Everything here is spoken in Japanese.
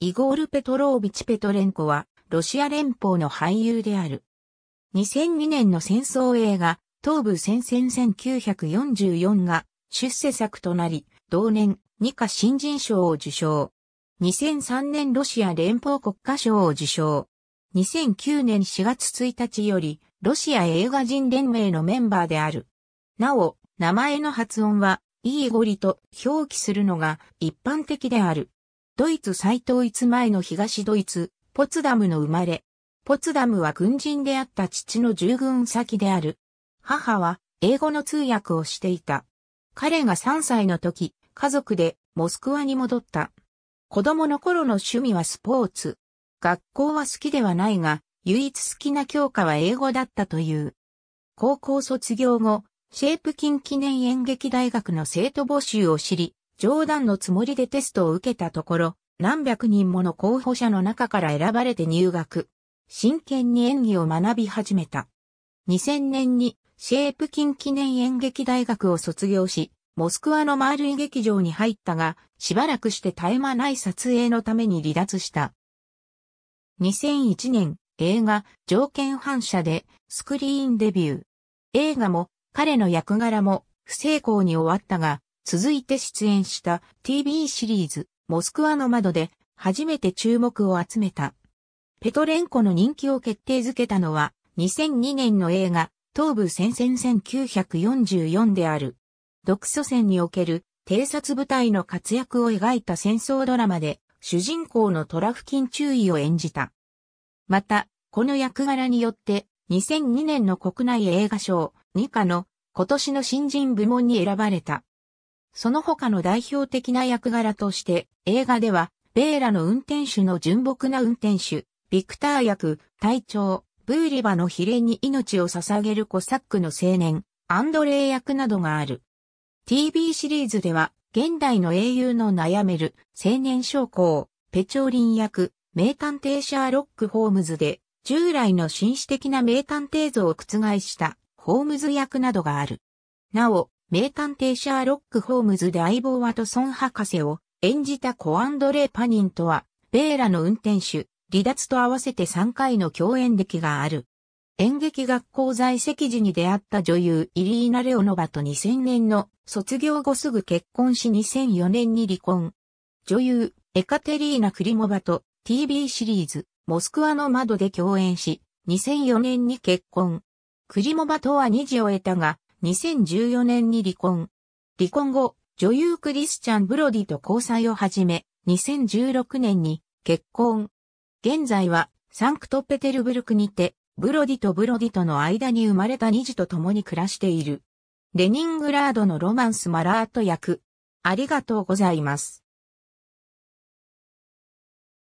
イゴール・ペトロービチ・ペトレンコは、ロシア連邦の俳優である。2002年の戦争映画、東部戦線1944が出世作となり、同年、二課新人賞を受賞。2003年ロシア連邦国家賞を受賞。2009年4月1日より、ロシア映画人連盟のメンバーである。なお、名前の発音は、イーゴリと表記するのが一般的である。ドイツ再統一前の東ドイツ、ポツダムの生まれ。ポツダムは軍人であった父の従軍先である。母は英語の通訳をしていた。彼が3歳の時、家族でモスクワに戻った。子供の頃の趣味はスポーツ。学校は好きではないが、唯一好きな教科は英語だったという。高校卒業後、シェープキン記念演劇大学の生徒募集を知り、冗談のつもりでテストを受けたところ、何百人もの候補者の中から選ばれて入学。真剣に演技を学び始めた。2000年にシェープキン記念演劇大学を卒業し、モスクワのマールイ劇場に入ったが、しばらくして絶え間ない撮影のために離脱した。2001年、映画、条件反射で、スクリーンデビュー。映画も、彼の役柄も、不成功に終わったが、続いて出演した TV シリーズ、モスクワの窓で、初めて注目を集めた。ペトレンコの人気を決定づけたのは、2002年の映画、東部戦線1944である。独ソ戦における偵察部隊の活躍を描いた戦争ドラマで、主人公のトラフキン注意を演じた。また、この役柄によって、2002年の国内映画賞、2課の今年の新人部門に選ばれた。その他の代表的な役柄として、映画では、ベーラの運転手の純朴な運転手、ビクター役、隊長、ブーリバの比例に命を捧げるコサックの青年、アンドレイ役などがある。TV シリーズでは、現代の英雄の悩める青年将校、ペチョーリン役、名探偵シャーロック・ホームズで、従来の紳士的な名探偵像を覆した、ホームズ役などがある。なお、名探偵シャーロック・ホームズで相棒ワトソン博士を演じたコアンドレー・パニンとは、ベーラの運転手、離脱と合わせて3回の共演歴がある。演劇学校在籍時に出会った女優イリーナ・レオノバと2000年の卒業後すぐ結婚し2004年に離婚。女優エカテリーナ・クリモバと TV シリーズモスクワの窓で共演し2004年に結婚。クリモバとは2児を得たが2014年に離婚。離婚後、女優クリスチャン・ブロディと交際を始め、2016年に結婚。現在はサンクトペテルブルクにて、ブロディとブロディとの間に生まれた二児と共に暮らしている。レニングラードのロマンス・マラート役。ありがとうございます。